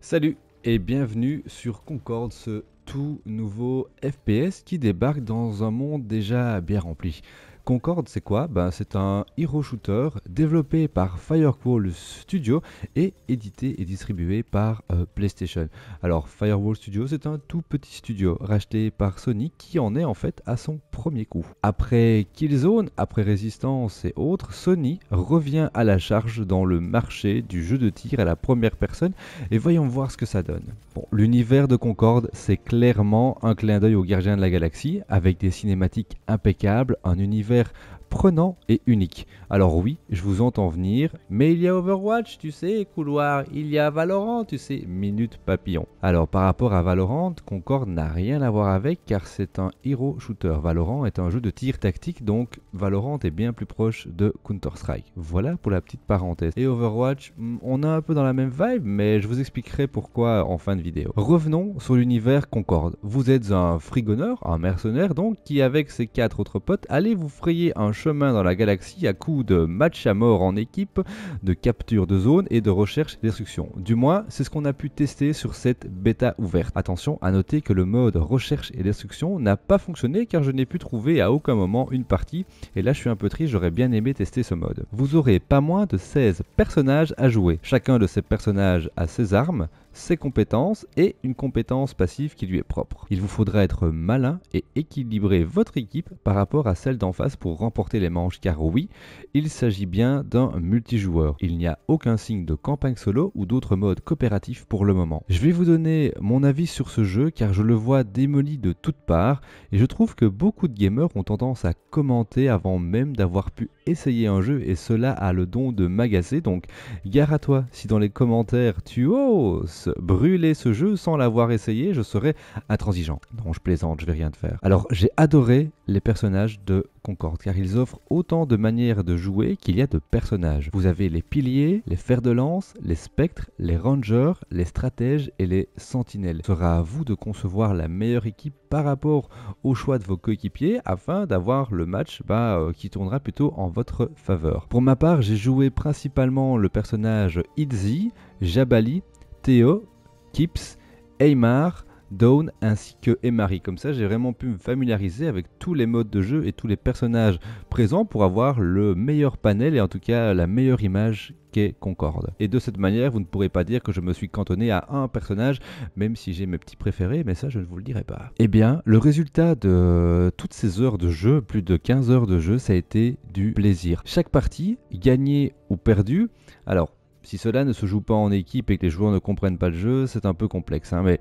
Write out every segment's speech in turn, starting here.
Salut et bienvenue sur Concorde, ce tout nouveau FPS qui débarque dans un monde déjà bien rempli. Concorde, c'est quoi ben, C'est un hero shooter développé par Firewall Studio et édité et distribué par euh, PlayStation. Alors Firewall Studio, c'est un tout petit studio racheté par Sony qui en est en fait à son premier coup. Après Killzone, après Resistance et autres, Sony revient à la charge dans le marché du jeu de tir à la première personne et voyons voir ce que ça donne. Bon, l'univers de Concorde, c'est clairement un clin d'œil aux Gardiens de la Galaxie avec des cinématiques impeccables, un univers weer prenant et unique. Alors oui, je vous entends venir, mais il y a Overwatch, tu sais, couloir, il y a Valorant, tu sais, minute papillon. Alors par rapport à Valorant, Concorde n'a rien à voir avec car c'est un hero shooter. Valorant est un jeu de tir tactique, donc Valorant est bien plus proche de Counter-Strike. Voilà pour la petite parenthèse. Et Overwatch, hmm, on a un peu dans la même vibe, mais je vous expliquerai pourquoi en fin de vidéo. Revenons sur l'univers Concorde. Vous êtes un frigonneur, un mercenaire donc, qui avec ses quatre autres potes, allez vous frayer un chemin dans la galaxie à coups de match à mort en équipe, de capture de zone et de recherche et destruction. Du moins, c'est ce qu'on a pu tester sur cette bêta ouverte. Attention à noter que le mode recherche et destruction n'a pas fonctionné car je n'ai pu trouver à aucun moment une partie et là je suis un peu triste, j'aurais bien aimé tester ce mode. Vous aurez pas moins de 16 personnages à jouer. Chacun de ces personnages a ses armes, ses compétences et une compétence passive qui lui est propre. Il vous faudra être malin et équilibrer votre équipe par rapport à celle d'en face pour remporter les manches car oui, il s'agit bien d'un multijoueur. Il n'y a aucun signe de campagne solo ou d'autres modes coopératifs pour le moment. Je vais vous donner mon avis sur ce jeu car je le vois démoli de toutes parts et je trouve que beaucoup de gamers ont tendance à commenter avant même d'avoir pu essayer un jeu et cela a le don de m'agacer donc gare à toi si dans les commentaires tu oses brûler ce jeu sans l'avoir essayé, je serais intransigeant. Non, je plaisante, je vais rien te faire. Alors, j'ai adoré les personnages de Concorde, car ils offrent autant de manières de jouer qu'il y a de personnages. Vous avez les piliers, les fers de lance, les spectres, les rangers, les stratèges et les sentinelles. Sera à vous de concevoir la meilleure équipe par rapport au choix de vos coéquipiers afin d'avoir le match bah, euh, qui tournera plutôt en votre faveur. Pour ma part, j'ai joué principalement le personnage Itzy, Jabali Theo, Kips, Aymar, Dawn ainsi que Emari. Comme ça, j'ai vraiment pu me familiariser avec tous les modes de jeu et tous les personnages présents pour avoir le meilleur panel et en tout cas la meilleure image qu'est Concorde. Et de cette manière, vous ne pourrez pas dire que je me suis cantonné à un personnage, même si j'ai mes petits préférés, mais ça, je ne vous le dirai pas. Eh bien, le résultat de toutes ces heures de jeu, plus de 15 heures de jeu, ça a été du plaisir. Chaque partie, gagnée ou perdue, alors si cela ne se joue pas en équipe et que les joueurs ne comprennent pas le jeu, c'est un peu complexe. Hein, mais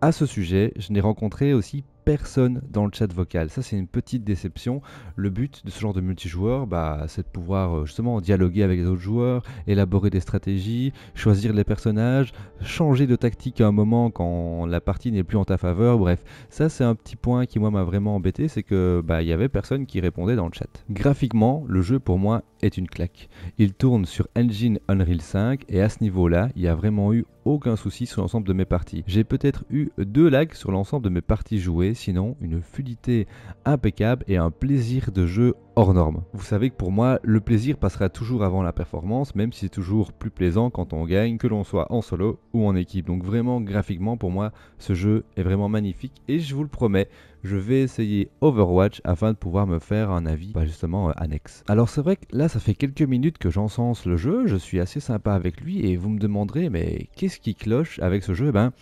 à ce sujet, je n'ai rencontré aussi personne dans le chat vocal. Ça, c'est une petite déception. Le but de ce genre de multijoueur, bah, c'est de pouvoir euh, justement dialoguer avec les autres joueurs, élaborer des stratégies, choisir les personnages, changer de tactique à un moment quand la partie n'est plus en ta faveur. Bref, ça, c'est un petit point qui, moi, m'a vraiment embêté, c'est que bah, il y avait personne qui répondait dans le chat. Graphiquement, le jeu pour moi est une claque. Il tourne sur Engine Unreal 5 et à ce niveau-là, il n'y a vraiment eu aucun souci sur l'ensemble de mes parties. J'ai peut-être eu deux lags sur l'ensemble de mes parties jouées, sinon une fluidité impeccable et un plaisir de jeu hors norme. Vous savez que pour moi, le plaisir passera toujours avant la performance, même si c'est toujours plus plaisant quand on gagne, que l'on soit en solo ou en équipe. Donc vraiment graphiquement, pour moi, ce jeu est vraiment magnifique et je vous le promets, je vais essayer Overwatch afin de pouvoir me faire un avis bah, justement euh, annexe. Alors c'est vrai que là ça fait quelques minutes que j'encense le jeu, je suis assez sympa avec lui et vous me demanderez mais qu'est-ce qui cloche avec ce jeu eh ben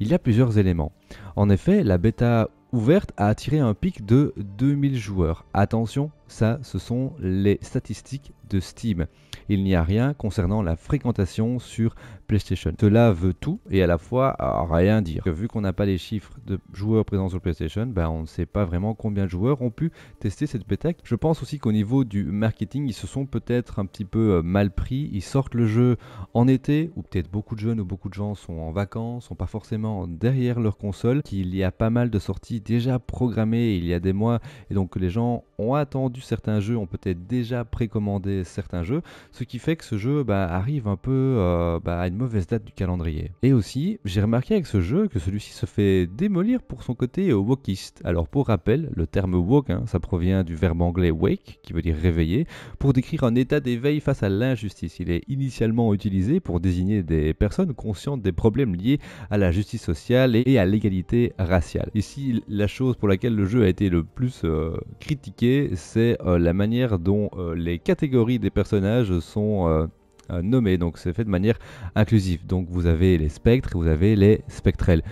il y a plusieurs éléments. En effet, la bêta ouverte a attiré un pic de 2000 joueurs. Attention, ça, ce sont les statistiques de Steam. Il n'y a rien concernant la fréquentation sur PlayStation. Cela veut tout et à la fois rien dire. Vu qu'on n'a pas les chiffres de joueurs présents sur PlayStation, ben on ne sait pas vraiment combien de joueurs ont pu tester cette bêta. Je pense aussi qu'au niveau du marketing, ils se sont peut-être un petit peu euh, mal pris. Ils sortent le jeu en été, ou peut-être beaucoup de jeunes ou beaucoup de gens sont en vacances, sont pas forcément derrière leur console, qu'il y a pas mal de sorties déjà programmées il y a des mois, et donc les gens ont attendu certains jeux, ont peut-être déjà précommandé certains jeux, ce qui fait que ce jeu bah, arrive un peu euh, bah, à une mauvaise date du calendrier. Et aussi, j'ai remarqué avec ce jeu que celui-ci se fait démolir pour son côté euh, wokiste. Alors pour rappel, le terme woke, hein, ça provient du verbe anglais wake, qui veut dire réveiller, pour décrire un état d'éveil face à l'injustice. Il est initialement utilisé pour désigner des personnes conscientes des problèmes liés à la justice sociale et à l'égalité raciale. Ici, la chose pour laquelle le jeu a été le plus euh, critiqué, c'est euh, la manière dont euh, les catégories des personnages sont euh, nommées. Donc c'est fait de manière inclusive. Donc vous avez les spectres, vous avez les spectrels.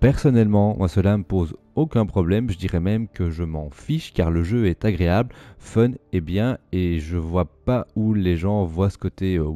Personnellement, moi cela me pose aucun problème, je dirais même que je m'en fiche car le jeu est agréable, fun et bien et je vois pas où les gens voient ce côté euh,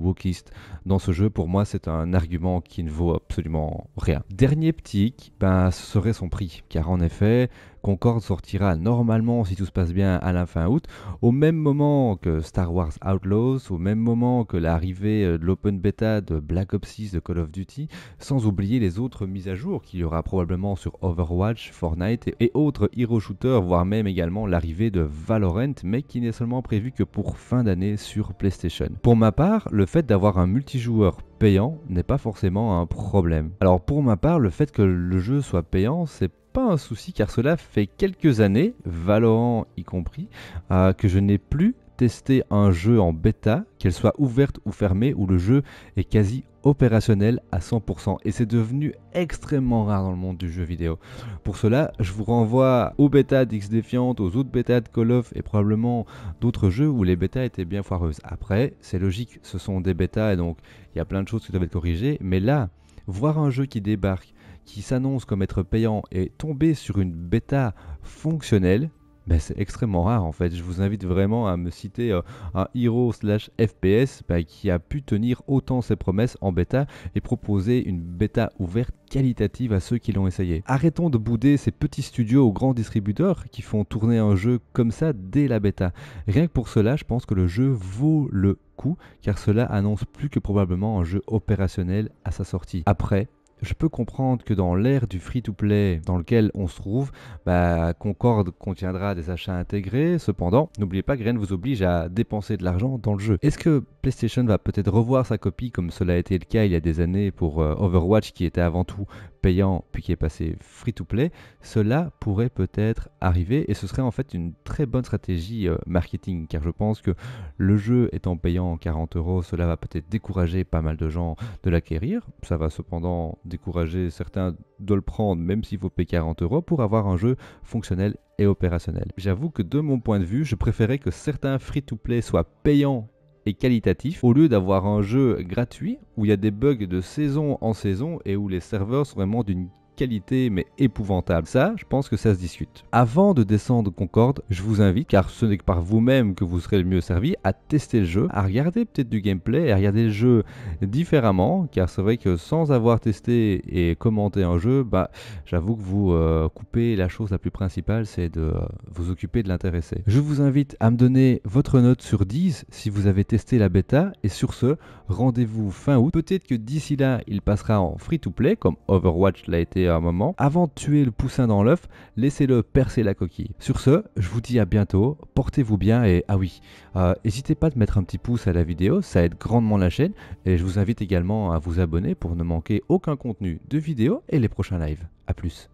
dans ce jeu. Pour moi, c'est un argument qui ne vaut absolument rien. Dernier petit ben, ce serait son prix car en effet, Concorde sortira normalement, si tout se passe bien, à la fin août, au même moment que Star Wars Outlaws, au même moment que l'arrivée euh, de l'open beta de Black Ops 6 de Call of Duty, sans oublier les autres mises à jour qu'il y aura probablement sur Overwatch, Fortnite, et autres hero shooters, voire même également l'arrivée de Valorant, mais qui n'est seulement prévu que pour fin d'année sur PlayStation. Pour ma part, le fait d'avoir un multijoueur payant n'est pas forcément un problème. Alors pour ma part, le fait que le jeu soit payant, c'est pas un souci car cela fait quelques années, Valorant y compris, euh, que je n'ai plus tester un jeu en bêta, qu'elle soit ouverte ou fermée, où le jeu est quasi opérationnel à 100%. Et c'est devenu extrêmement rare dans le monde du jeu vidéo. Pour cela, je vous renvoie aux bêtas d'X Defiant, aux autres bêta de Call of et probablement d'autres jeux où les bêtas étaient bien foireuses. Après, c'est logique, ce sont des bêtas et donc il y a plein de choses qui doivent être corrigées. Mais là, voir un jeu qui débarque, qui s'annonce comme être payant et tomber sur une bêta fonctionnelle, mais ben, c'est extrêmement rare en fait. Je vous invite vraiment à me citer euh, un hero slash FPS ben, qui a pu tenir autant ses promesses en bêta et proposer une bêta ouverte qualitative à ceux qui l'ont essayé. Arrêtons de bouder ces petits studios aux grands distributeurs qui font tourner un jeu comme ça dès la bêta. Rien que pour cela, je pense que le jeu vaut le coup car cela annonce plus que probablement un jeu opérationnel à sa sortie. Après, je peux comprendre que dans l'ère du free-to-play dans lequel on se trouve, bah, Concorde contiendra des achats intégrés. Cependant, n'oubliez pas que rien vous oblige à dépenser de l'argent dans le jeu. Est-ce que PlayStation va peut-être revoir sa copie comme cela a été le cas il y a des années pour euh, Overwatch qui était avant tout payant puis qui est passé free to play, cela pourrait peut-être arriver et ce serait en fait une très bonne stratégie euh, marketing car je pense que le jeu étant payant 40 euros, cela va peut-être décourager pas mal de gens de l'acquérir. Ça va cependant décourager certains de le prendre même s'il faut payer 40 euros pour avoir un jeu fonctionnel et opérationnel. J'avoue que de mon point de vue, je préférais que certains free to play soient payants et qualitatif au lieu d'avoir un jeu gratuit où il y a des bugs de saison en saison et où les serveurs sont vraiment d'une qualité mais épouvantable. Ça, je pense que ça se discute. Avant de descendre Concorde, je vous invite, car ce n'est que par vous-même que vous serez le mieux servi, à tester le jeu, à regarder peut-être du gameplay, à regarder le jeu différemment, car c'est vrai que sans avoir testé et commenté un jeu, bah, j'avoue que vous euh, coupez la chose la plus principale, c'est de euh, vous occuper de l'intéresser. Je vous invite à me donner votre note sur 10 si vous avez testé la bêta, et sur ce, rendez-vous fin août. Peut-être que d'ici là, il passera en free-to-play, comme Overwatch l'a été un moment. Avant de tuer le poussin dans l'œuf, laissez-le percer la coquille. Sur ce, je vous dis à bientôt, portez-vous bien et ah oui, euh, n'hésitez pas de mettre un petit pouce à la vidéo, ça aide grandement la chaîne et je vous invite également à vous abonner pour ne manquer aucun contenu de vidéo et les prochains lives. À plus.